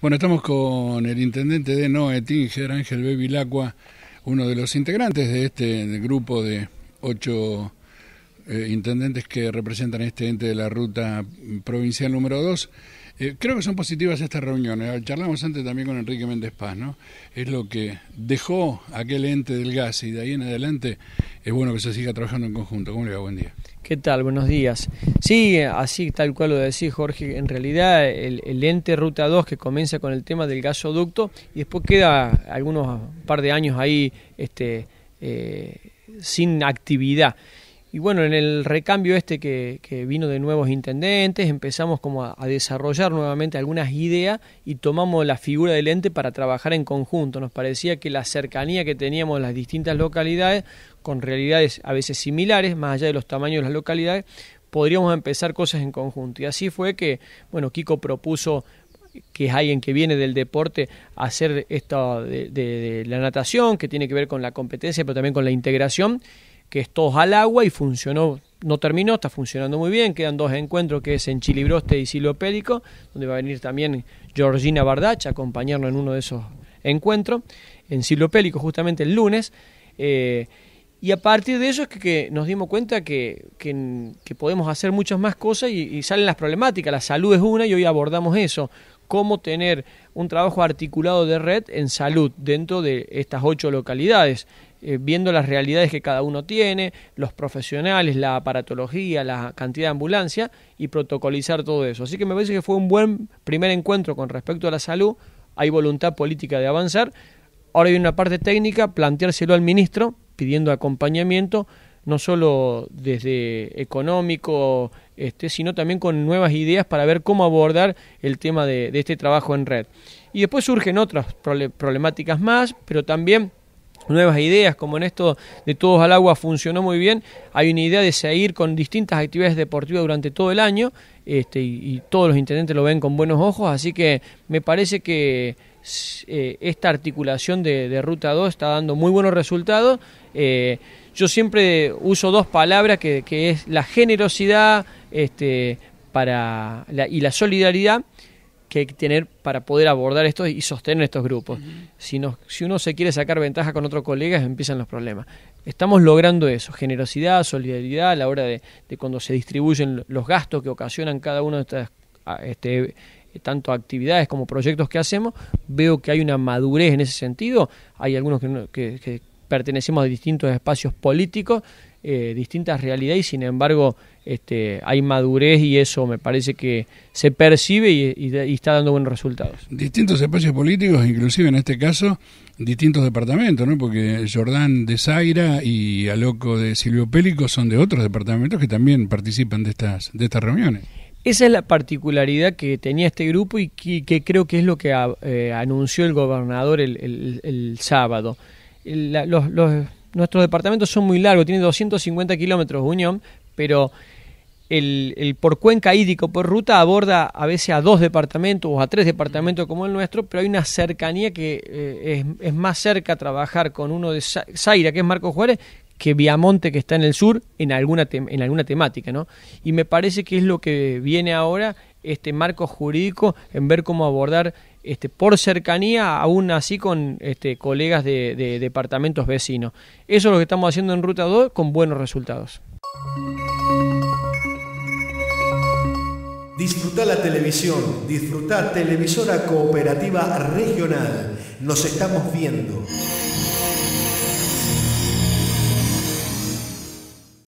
Bueno, estamos con el intendente de Noetinger, Tinger, Ángel Bevilacqua, uno de los integrantes de este grupo de ocho eh, intendentes que representan este ente de la ruta provincial número 2. Eh, creo que son positivas estas reuniones. Ah, charlamos antes también con Enrique Méndez Paz, ¿no? Es lo que dejó aquel ente del gas y de ahí en adelante es bueno que se siga trabajando en conjunto. ¿Cómo le va? Buen día. ¿Qué tal? Buenos días. Sí, así tal cual lo decía Jorge. En realidad, el, ente Ruta 2 que comienza con el tema del gasoducto y después queda algunos par de años ahí este, eh, sin actividad. Y bueno, en el recambio este que, vino de nuevos intendentes, empezamos como a, desarrollar nuevamente algunas ideas y tomamos la figura del ente para trabajar en conjunto. Nos parecía que la cercanía que teníamos las distintas localidades, con realidades a veces similares, más allá de los tamaños de las localidades, podríamos empezar cosas en conjunto. Y así fue que, bueno, Kiko propuso que es alguien que viene del deporte, a hacer esto de la natación, que tiene que ver con la competencia, pero también con la integración que es todos al agua y funcionó, no terminó, está funcionando muy bien. Quedan dos encuentros que es en Chilibroste y Silopélico, donde va a venir también Georgina Bardach a acompañarnos en uno de esos encuentros, en Silopélico justamente el lunes. Eh, y a partir de eso es que, nos dimos cuenta que, que, podemos hacer muchas más cosas y, salen las problemáticas. La salud es una y hoy abordamos eso. Cómo tener un trabajo articulado de red en salud dentro de estas ocho localidades. Eh, viendo las realidades que cada uno tiene, los profesionales, la aparatología, la cantidad de ambulancia y protocolizar todo eso. Así que me parece que fue un buen primer encuentro con respecto a la salud. Hay voluntad política de avanzar. Ahora hay una parte técnica, planteárselo al ministro pidiendo acompañamiento no solo desde económico, este, sino también con nuevas ideas para ver cómo abordar el tema de este trabajo en red. Y después surgen otras problemáticas más, pero también nuevas ideas, como en esto de Todos al Agua funcionó muy bien, hay una idea de seguir con distintas actividades deportivas durante todo el año este, y, todos los intendentes lo ven con buenos ojos, así que me parece que eh, esta articulación de, Ruta 2 está dando muy buenos resultados. Eh, yo siempre uso dos palabras que, es la generosidad este, para y la solidaridad que hay que tener para poder abordar esto y sostener estos grupos. si, uno se quiere sacar ventaja con otro colega, empiezan los problemas. Estamos logrando eso, generosidad, solidaridad a la hora de, cuando se distribuyen los gastos que ocasionan cada uno de estas ah, este, tanto actividades como proyectos que hacemos, veo que hay una madurez en ese sentido. Hay algunos que pertenecemos a distintos espacios políticos eh, distintas realidades y sin embargo este, hay madurez y eso me parece que se percibe y, está dando buenos resultados. Distintos espacios políticos, inclusive en este caso, distintos departamentos, ¿no? porque Jordán de Zaira y Aloco de Silvio Pélico son de otros departamentos que también participan de estas, de estas reuniones. Esa es la particularidad que tenía este grupo y que, creo que es lo que ah, eh, anunció el gobernador el, sábado. los nuestros departamentos son muy largos, tiene 250 kilómetros Unión, pero el, por cuenca hídrico, por ruta, aborda a veces a dos departamentos o a tres departamentos como el nuestro, pero hay una cercanía que eh, es, es, más cerca trabajar con uno de Zaira, que es Marco Juárez, que Viamonte, que está en el sur, en alguna, en alguna temática. ¿no? Y me parece que es lo que viene ahora este marco jurídico en ver cómo abordar este, por cercanía, aún así con este, colegas de, departamentos vecinos. Eso es lo que estamos haciendo en Ruta 2 con buenos resultados. Disfruta la televisión, disfruta Televisora Cooperativa Regional. Nos estamos viendo.